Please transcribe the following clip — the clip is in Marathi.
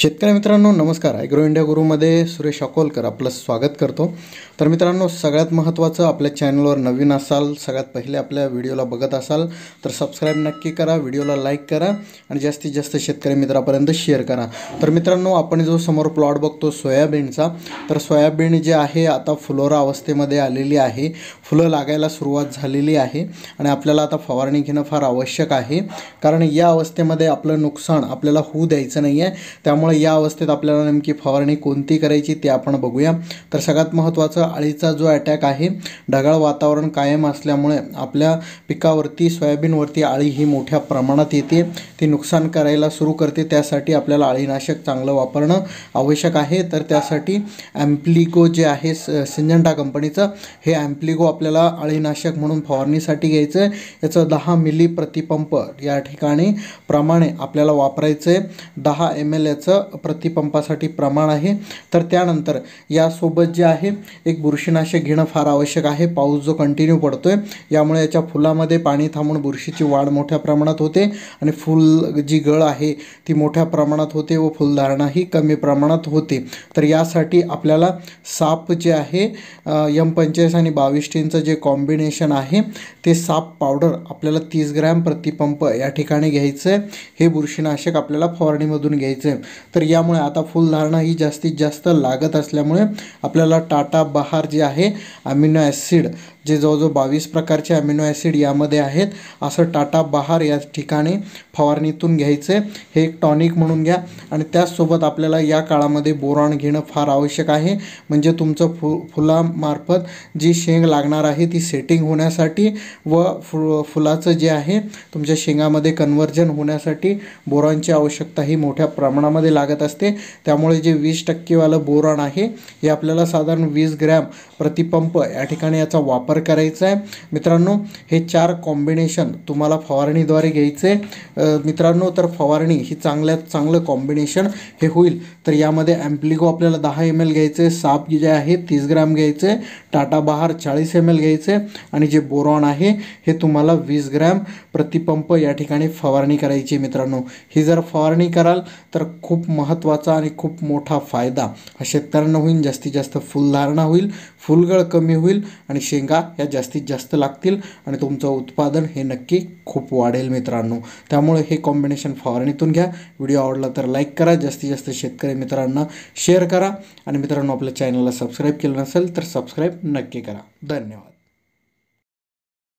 शेतकरी मित्रांनो नमस्कार ॲग्रो इंडिया गुरुमध्ये सुरेश अकोलकर आपलं स्वागत करतो तर मित्रांनो सगळ्यात महत्त्वाचं आपल्या चॅनलवर नवीन असाल सगळ्यात पहिले आपल्या व्हिडिओला बघत असाल तर सबस्क्राईब नक्की करा व्हिडिओला लाईक करा आणि जास्तीत जास्त शेतकरी मित्रापर्यंत शेअर करा तर मित्रांनो आपण जो समोर प्लॉट बघतो सोयाबीनचा तर सोयाबीन जे आहे आता फुलोरा अवस्थेमध्ये आलेली आहे फुलं लागायला सुरुवात झालेली आहे आणि आपल्याला आता फवारणी घेणं फार आवश्यक आहे कारण या अवस्थेमध्ये आपलं नुकसान आपल्याला होऊ द्यायचं नाही आहे त्यामुळे त्यामुळे या अवस्थेत आपल्याला नेमकी फवारणी कोणती करायची ते आपण बघूया तर सगळ्यात महत्त्वाचं अळीचा जो अटॅक आहे ढगाळ वातावरण कायम असल्यामुळे आपल्या पिकावरती सोयाबीनवरती अळी ही मोठ्या प्रमाणात येते ती नुकसान करायला सुरू करते त्यासाठी आपल्याला अळीनाशक चांगलं वापरणं आवश्यक आहे तर त्यासाठी ॲम्प्लिगो जे आहे सिंजंटा कंपनीचं हे ॲम्प्लिगो आपल्याला अळीनाशक म्हणून फवारणीसाठी घ्यायचं आहे याचं दहा मिली प्रतिपंप या ठिकाणी प्रमाणे आपल्याला वापरायचं आहे दहा एम एल याचं प्रतिपंपासाठी प्रमाण आहे तर त्यानंतर यासोबत जे आहे एक बुरशीनाशक घेणं फार आवश्यक आहे पाऊस जो कंटिन्यू पडतो आहे यामुळे याच्या फुलामध्ये पाणी थांबून बुरशीची वाढ मोठ्या प्रमाणात होते आणि फुल जी गळ आहे ती मोठ्या प्रमाणात होते व फुलधारणाही कमी प्रमाणात होते तर यासाठी आपल्याला साप जे आहे यम पंचेस आणि बावीस टीनचं जे कॉम्बिनेशन आहे ते साप पावडर आपल्याला तीस ग्रॅम प्रतिपंप या ठिकाणी घ्यायचं आहे हे बुरशीनाशक आपल्याला फवारणीमधून घ्यायचं आहे तर यामुळे आता फुलधारणा ही जास्तीत जास्त लागत असल्यामुळे आपल्याला टाटा बहार जे आहे अमिनो ॲसिड जे जवळजवळ बावीस प्रकारचे अमिनो ॲसिड यामध्ये आहेत असं टाटा बहार या ठिकाणी फवारणीतून घ्यायचं हे एक टॉनिक म्हणून घ्या आणि त्याचसोबत आपल्याला या काळामध्ये बोराण घेणं फार आवश्यक आहे म्हणजे तुमचं फु फुलामार्फत जी शेंग लागणार आहे ती सेटिंग होण्यासाठी व फु फुलाचं जे आहे तुमच्या शेंगामध्ये कन्वर्जन होण्यासाठी बोरांची आवश्यकता ही मोठ्या प्रमाणामध्ये लागत असते त्यामुळे जे वीस टक्केवालं बोरॉन आहे हे आपल्याला साधारण वीस ग्रॅम प्रतिपंप या ठिकाणी याचा वापर करायचा आहे मित्रांनो हे चार कॉम्बिनेशन तुम्हाला फवारणीद्वारे घ्यायचे मित्रांनो तर फवारणी ही चांगल्यात चांगलं कॉम्बिनेशन हे होईल तर यामध्ये ॲम्प्लिगो आपल्याला दहा एम एल घ्यायचे साप जे आहे तीस ग्रॅम घ्यायचे टाटा बहार चाळीस एम एल घ्यायचे आणि जे बोरॉन आहे हे तुम्हाला वीस ग्रॅम प्रतिपंप या ठिकाणी फवारणी करायची मित्रांनो ही जर फवारणी कराल तर खूप खूप महत्त्वाचा आणि खूप मोठा फायदा हा शेतकऱ्यांना होईल जास्तीत जास्त फुलधारणा होईल फुलगळ कमी होईल आणि शेंगा या जास्तीत जास्त लागतील आणि तुमचं उत्पादन हे नक्की खूप वाढेल मित्रांनो त्यामुळे हे कॉम्बिनेशन फवारणीतून घ्या व्हिडिओ आवडला तर लाईक करा जास्तीत जास्त शेतकरी मित्रांना शेअर करा आणि मित्रांनो आपल्या चॅनलला सबस्क्राईब केलं नसेल तर सबस्क्राईब नक्की करा धन्यवाद